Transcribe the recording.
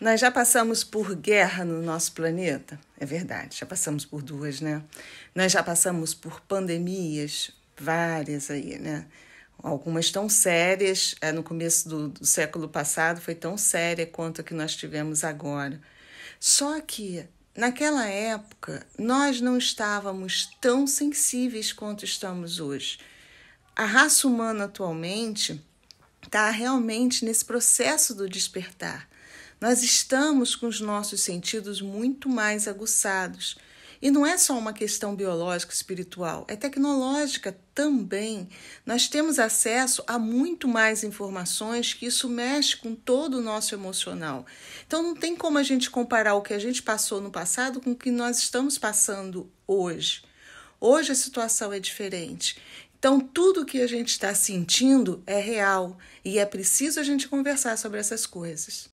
Nós já passamos por guerra no nosso planeta, é verdade, já passamos por duas, né? Nós já passamos por pandemias, várias aí, né? Algumas tão sérias, é, no começo do, do século passado foi tão séria quanto a que nós tivemos agora. Só que Naquela época, nós não estávamos tão sensíveis quanto estamos hoje. A raça humana atualmente está realmente nesse processo do despertar. Nós estamos com os nossos sentidos muito mais aguçados. E não é só uma questão biológica, espiritual, é tecnológica também. Nós temos acesso a muito mais informações que isso mexe com todo o nosso emocional. Então não tem como a gente comparar o que a gente passou no passado com o que nós estamos passando hoje. Hoje a situação é diferente. Então, tudo que a gente está sentindo é real e é preciso a gente conversar sobre essas coisas.